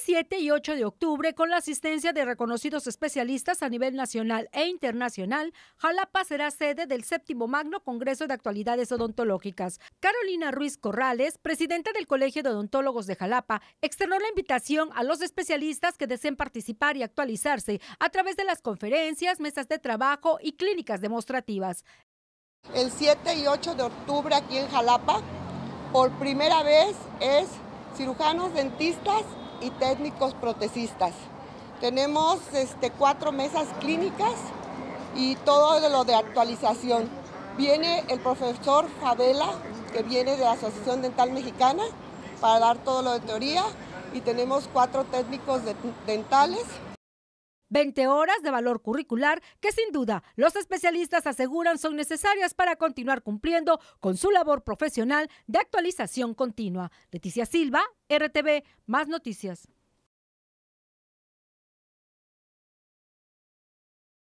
7 y 8 de octubre, con la asistencia de reconocidos especialistas a nivel nacional e internacional, Jalapa será sede del séptimo Magno Congreso de Actualidades Odontológicas. Carolina Ruiz Corrales, presidenta del Colegio de Odontólogos de Jalapa, externó la invitación a los especialistas que deseen participar y actualizarse a través de las conferencias, mesas de trabajo y clínicas demostrativas. El 7 y 8 de octubre aquí en Jalapa, por primera vez es cirujanos, dentistas y técnicos protecistas. Tenemos este, cuatro mesas clínicas y todo lo de actualización. Viene el profesor Favela, que viene de la Asociación Dental Mexicana, para dar todo lo de teoría y tenemos cuatro técnicos dentales 20 horas de valor curricular que sin duda los especialistas aseguran son necesarias para continuar cumpliendo con su labor profesional de actualización continua. Leticia Silva, RTV, más noticias.